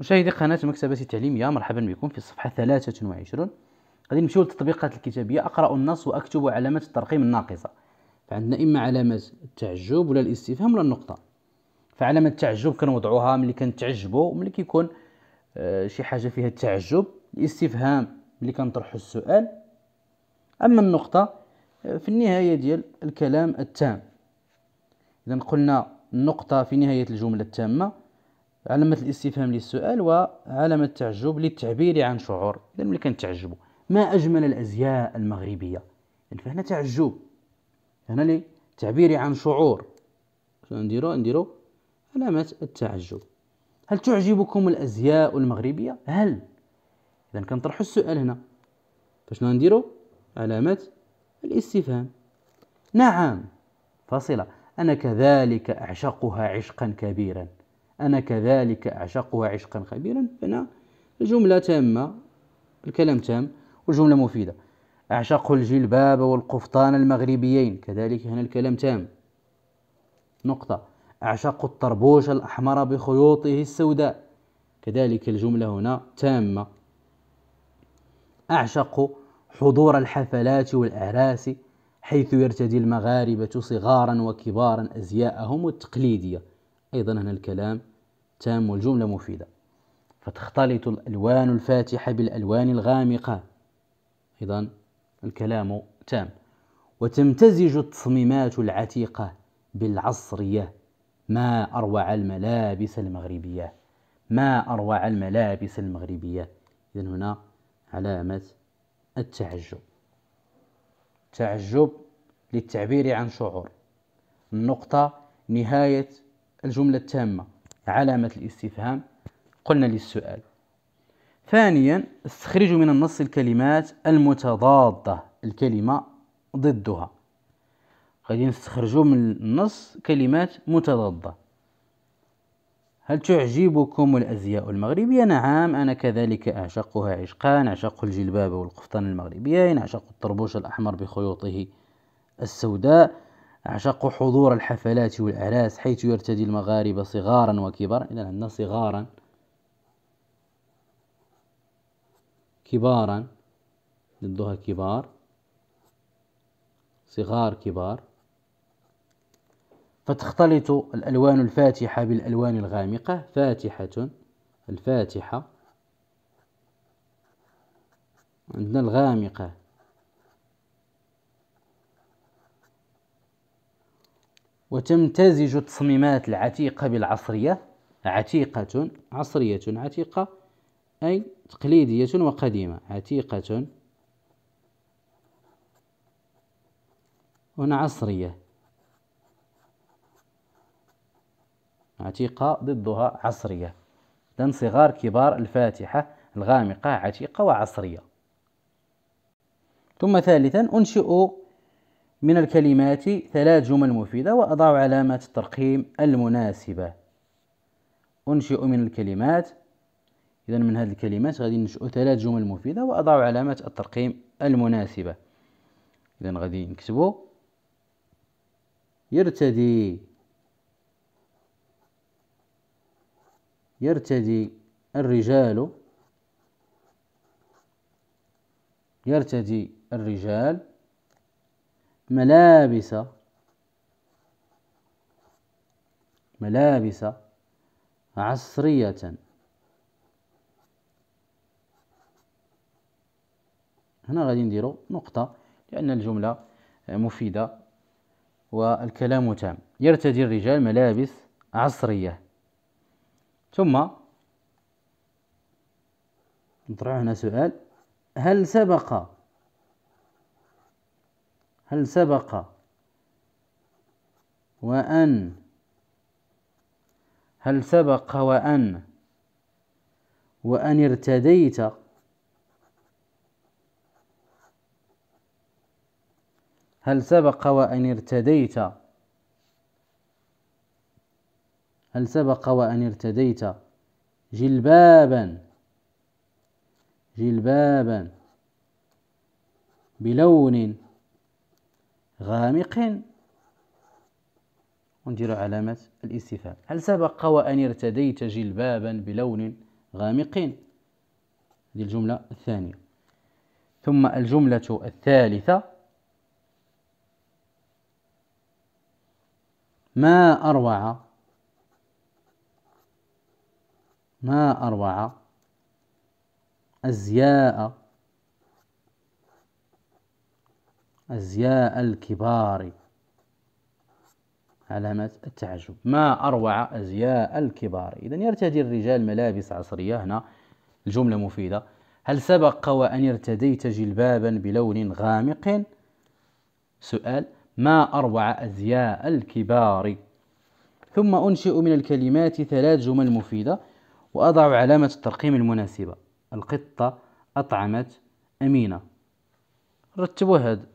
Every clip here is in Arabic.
مشاهدي قناة مكتبة التعليمية مرحبا بكم في الصفحة 23 غادي نمشيو للتطبيقات الكتابية أقرأ النص وأكتب علامة الترقيم الناقصة فعندنا إما علامة التعجب ولا الاستفهام ولا النقطة فعلامة التعجب كنوضعوها ملي كنتعجبو ملي كيكون آه، شي حاجة فيها التعجب الاستفهام ملي كنطرحو السؤال أما النقطة آه، في النهاية ديال الكلام التام إذا قلنا النقطة في نهاية الجملة التامة علامة الاستفهام للسؤال وعلامة التعجب للتعبير عن شعور إذا ملي كنتعجبوا ما أجمل الأزياء المغربية يعني فهنا تعجب هنا تعبيري عن شعور نديرو نديرو علامة التعجب هل تعجبكم الأزياء المغربية هل إذا كنطرحوا السؤال هنا فشنو نديرو علامة الاستفهام نعم فاصلة أنا كذلك أعشقها عشقا كبيرا أنا كذلك أعشقها عشقا خبيرا هنا الجملة تامة الكلام تام والجملة مفيدة أعشق الجلباب والقفطان المغربيين كذلك هنا الكلام تام نقطة أعشق الطربوش الأحمر بخيوطه السوداء كذلك الجملة هنا تامة أعشق حضور الحفلات والأعراس حيث يرتدي المغاربة صغارا وكبارا أزياءهم التقليدية أيضا هنا الكلام تام والجملة مفيدة فتختلط الألوان الفاتحة بالألوان الغامقة أيضا الكلام تام وتمتزج التصميمات العتيقة بالعصرية ما أروع الملابس المغربية ما أروع الملابس المغربية إذن هنا علامة التعجب تعجب للتعبير عن شعور النقطة نهاية الجملة التامة علامة الاستفهام قلنا للسؤال ثانيا استخرجوا من النص الكلمات المتضادة الكلمة ضدها غادي نستخرجوا من النص كلمات متضادة هل تعجبكم الأزياء المغربية؟ نعم أنا كذلك أعشقها عشقان أعشق الجلباب والقفطان المغربيين أعشق الطربوش الأحمر بخيوطه السوداء أعشق حضور الحفلات والأعراس حيث يرتدي المغاربة صغارا وكبارا إذا عندنا صغارا كبارا ضدها كبار صغار كبار فتختلط الألوان الفاتحة بالألوان الغامقة فاتحة الفاتحة عندنا الغامقة وتمتزج التصميمات العتيقة بالعصرية عتيقة عصرية عتيقة أي تقليدية وقديمة عتيقة هنا عصرية عتيقة ضدها عصرية دم صغار كبار الفاتحة الغامقة عتيقة وعصرية ثم ثالثا أنشئ من الكلمات ثلاث جمل مفيدة وأضع علامة الترقيم المناسبة أنشئ من الكلمات إذا من هذه الكلمات غادي ننشئ ثلاث جمل مفيدة وأضع علامة الترقيم المناسبة إذا غادي نكتبو يرتدي يرتدي الرجال يرتدي الرجال ملابس ملابس عصرية هنا غادي نديرو نقطة لأن الجملة مفيدة والكلام تام يرتدي الرجال ملابس عصرية ثم نطرح هنا سؤال هل سبق هل سبق وأن هل سبق وأن وأن ارتديت هل سبق وأن ارتديت هل سبق وأن ارتديت جلبابا جلبابا بلون غامق ونديروا علامة الاستفهام هل سبق وأن ارتديت جلبابا بلون غامق هذه الجملة الثانية ثم الجملة الثالثة ما أروع ما أروع أزياء أزياء الكبار علامة التعجب ما أروع أزياء الكبار إذا يرتدي الرجال ملابس عصرية هنا الجملة مفيدة هل سبق وأن ارتديت جلبابا بلون غامق؟ سؤال ما أروع أزياء الكبار ثم أنشئ من الكلمات ثلاث جمل مفيدة وأضع علامة الترقيم المناسبة القطة أطعمت أمينة رتبوا هاد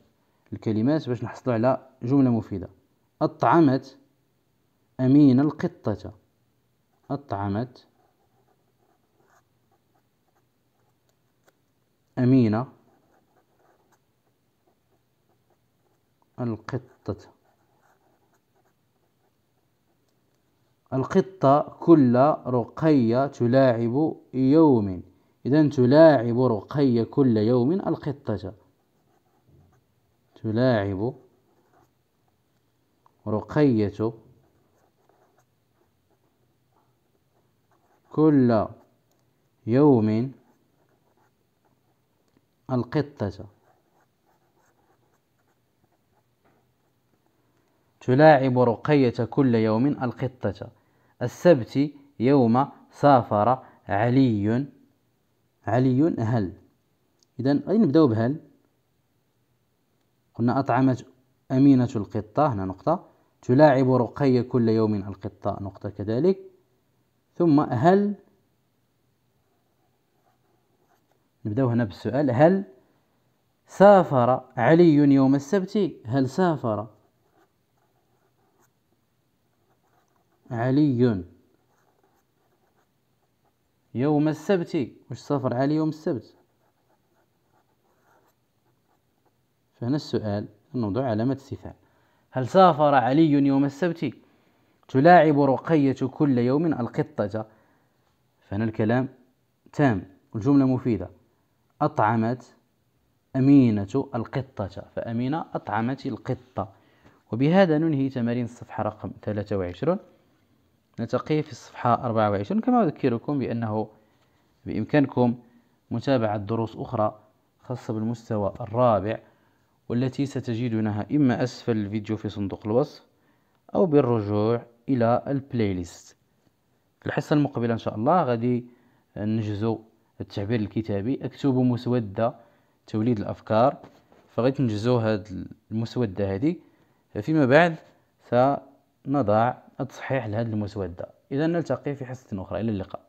الكلمات باش نحصلوا على جملة مفيدة أطعمت أمين القطة أطعمت أمينة القطة القطة كل رقية تلاعب يوم إذا تلاعب رقية كل يوم القطة تلاعب رقية كل يوم القطة تلاعب رقية كل يوم القطة السبت يوم سافر علي علي هل إذا غادي نبداو بهل قلنا أطعمت أمينة القطة هنا نقطة تلاعب رقية كل يوم القطة نقطة كذلك ثم هل نبدأ هنا بالسؤال هل سافر علي يوم السبت هل سافر علي يوم السبت واش سافر علي يوم السبت فهنا السؤال الموضوع علامة استفهام هل سافر علي يوم السبت تلاعب رقية كل يوم القطة فهنا الكلام تام الجملة مفيدة أطعمت أمينة القطة فأمينة أطعمت القطة وبهذا ننهي تمارين الصفحة رقم 23 نلتقي في الصفحة 24 كما أذكركم بأنه بإمكانكم متابعة دروس أخرى خاصة بالمستوى الرابع والتي ستجدونها إما أسفل الفيديو في صندوق الوصف أو بالرجوع إلى البلاي ليست في الحصة المقبلة إن شاء الله غادي نجزو التعبير الكتابي اكتبوا مسودة توليد الأفكار فغادي نجزو هاد المسودة هذه فيما بعد سنضع التصحيح لهذه المسودة إذا نلتقي في حصة أخرى إلى اللقاء